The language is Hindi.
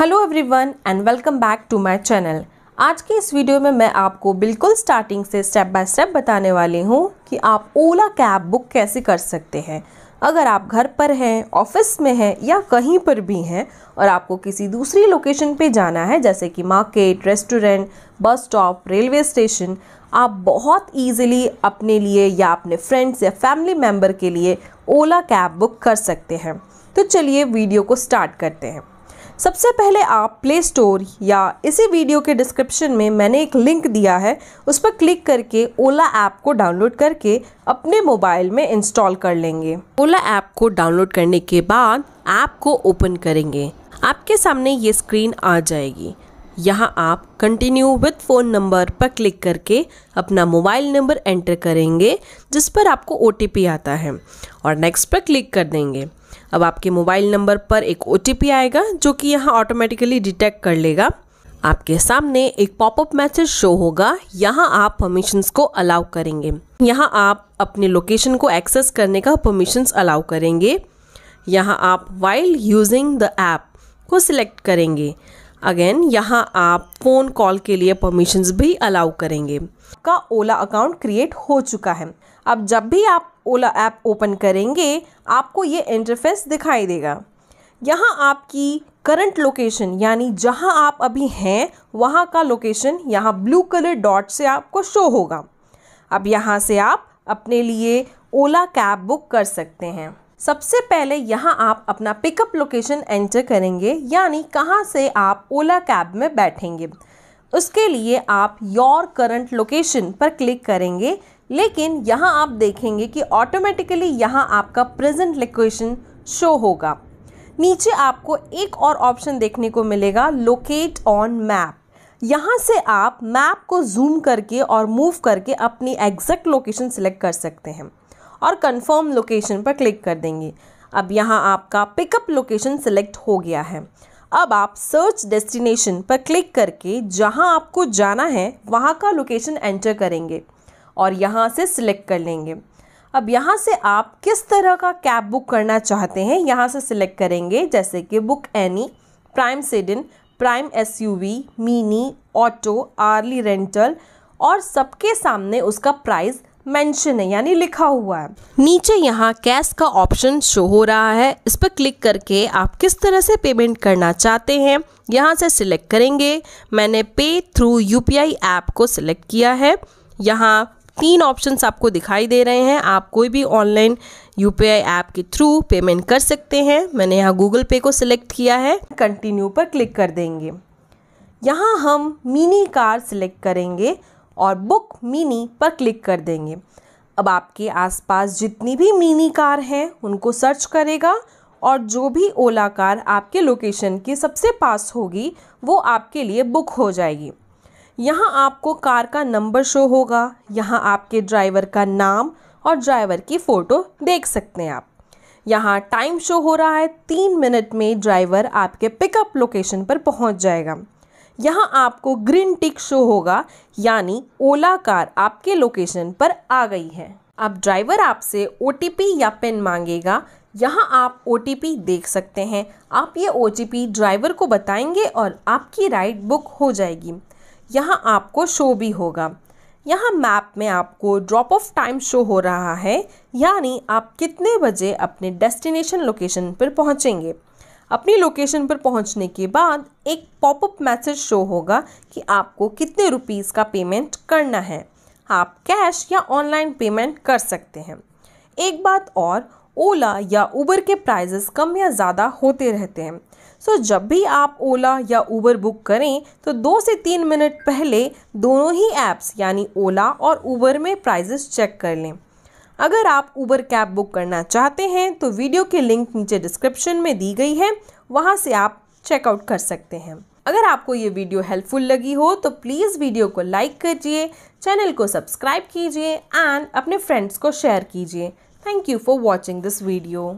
hello everyone and welcome back to my channel आज के इस वीडियो में मैं आपको बिल्कुल स्टार्टिंग से स्टेप बाय स्टेप बताने वाली हूँ कि आप ओला कैब बुक कैसे कर सकते हैं अगर आप घर पर हैं ऑफिस में हैं या कहीं पर भी हैं और आपको किसी दूसरी लोकेशन पे जाना है जैसे कि market restaurant bus stop railway station आप बहुत ईजिली अपने लिए या अपने फ्रेंड्स या फैमिली मेम्बर के लिए ओला कैब बुक कर सकते हैं तो चलिए वीडियो को स्टार्ट करते हैं सबसे पहले आप प्ले स्टोर या इसी वीडियो के डिस्क्रिप्शन में मैंने एक लिंक दिया है उस पर क्लिक करके ओला ऐप को डाउनलोड करके अपने मोबाइल में इंस्टॉल कर लेंगे ओला ऐप को डाउनलोड करने के बाद ऐप को ओपन करेंगे आपके सामने ये स्क्रीन आ जाएगी यहाँ आप कंटिन्यू विथ फ़ोन नंबर पर क्लिक करके अपना मोबाइल नंबर एंटर करेंगे जिस पर आपको ओ आता है और नेक्स्ट पर क्लिक कर देंगे अब आपके मोबाइल नंबर पर एक ओ आएगा जो कि यहाँ ऑटोमेटिकली डिटेक्ट कर लेगा आपके सामने एक पॉपअप मैसेज शो होगा यहाँ आप परमिशंस को अलाउ करेंगे यहाँ आप अपने लोकेशन को एक्सेस करने का परमिशंस अलाउ करेंगे यहाँ आप वाइल यूजिंग द ऐप को सिलेक्ट करेंगे अगेन यहाँ आप फ़ोन कॉल के लिए परमिशंस भी अलाउ करेंगे का ओला अकाउंट क्रिएट हो चुका है अब जब भी आप ओला ऐप ओपन करेंगे आपको ये इंटरफेस दिखाई देगा यहाँ आपकी करंट लोकेशन यानी जहाँ आप अभी हैं वहाँ का लोकेशन यहाँ ब्लू कलर डॉट से आपको शो होगा अब यहाँ से आप अपने लिए ओला कैब बुक कर सकते हैं सबसे पहले यहाँ आप अपना पिकअप लोकेशन एंटर करेंगे यानी कहाँ से आप ओला कैब में बैठेंगे उसके लिए आप योर करंट लोकेशन पर क्लिक करेंगे लेकिन यहाँ आप देखेंगे कि ऑटोमेटिकली यहाँ आपका प्रेजेंट लोकेशन शो होगा नीचे आपको एक और ऑप्शन देखने को मिलेगा लोकेट ऑन मैप यहाँ से आप मैप को जूम करके और मूव करके अपनी एग्जैक्ट लोकेशन सिलेक्ट कर सकते हैं और कंफर्म लोकेशन पर क्लिक कर देंगे अब यहाँ आपका पिकअप लोकेशन सिलेक्ट हो गया है अब आप सर्च डेस्टिनेशन पर क्लिक करके जहाँ आपको जाना है वहाँ का लोकेशन एंटर करेंगे और यहाँ से सिलेक्ट कर लेंगे अब यहाँ से आप किस तरह का कैब बुक करना चाहते हैं यहाँ से सिलेक्ट करेंगे जैसे कि book any prime sedan prime SUV, mini auto hourly rental और सबके सामने उसका प्राइस मेंशन है यानी लिखा हुआ है नीचे यहाँ कैश का ऑप्शन शो हो रहा है इस पर क्लिक करके आप किस तरह से पेमेंट करना चाहते हैं यहाँ से सिलेक्ट करेंगे मैंने पे थ्रू आई ऐप को सिलेक्ट किया है यहाँ तीन ऑप्शंस आपको दिखाई दे रहे हैं आप कोई भी ऑनलाइन यू ऐप के थ्रू पेमेंट कर सकते हैं मैंने यहाँ गूगल पे को सिलेक्ट किया है कंटिन्यू पर क्लिक कर देंगे यहाँ हम मिनी कार सिलेक्ट करेंगे और बुक मिनी पर क्लिक कर देंगे अब आपके आसपास जितनी भी मिनी कार हैं उनको सर्च करेगा और जो भी ओला कार आपके लोकेशन के सबसे पास होगी वो आपके लिए बुक हो जाएगी यहाँ आपको कार का नंबर शो होगा यहाँ आपके ड्राइवर का नाम और ड्राइवर की फ़ोटो देख सकते हैं आप यहाँ टाइम शो हो रहा है तीन मिनट में ड्राइवर आपके पिकअप लोकेशन पर पहुँच जाएगा यहाँ आपको ग्रीन टिक शो होगा यानी ओला कार आपके लोकेशन पर आ गई है अब ड्राइवर आपसे ओ या पिन मांगेगा यहाँ आप ओ देख सकते हैं आप ये ओ ड्राइवर को बताएंगे और आपकी राइड बुक हो जाएगी यहाँ आपको शो भी होगा यहाँ मैप में आपको ड्रॉप ऑफ टाइम शो हो रहा है यानी आप कितने बजे अपने डेस्टिनेशन लोकेशन पर पहुँचेंगे अपनी लोकेशन पर पहुँचने के बाद एक पॉपअप मैसेज शो होगा कि आपको कितने रुपीज़ का पेमेंट करना है आप कैश या ऑनलाइन पेमेंट कर सकते हैं एक बात और ओला या उबर के प्राइजेस कम या ज़्यादा होते रहते हैं सो so, जब भी आप ओला या ऊबर बुक करें तो दो से तीन मिनट पहले दोनों ही ऐप्स यानी ओला और ऊबर में प्राइजेस चेक कर लें अगर आप ऊबर कैब बुक करना चाहते हैं तो वीडियो के लिंक नीचे डिस्क्रिप्शन में दी गई है वहाँ से आप चेकआउट कर सकते हैं अगर आपको ये वीडियो हेल्पफुल लगी हो तो प्लीज़ वीडियो को लाइक करिए चैनल को सब्सक्राइब कीजिए एंड अपने फ्रेंड्स को शेयर कीजिए thank you for watching this video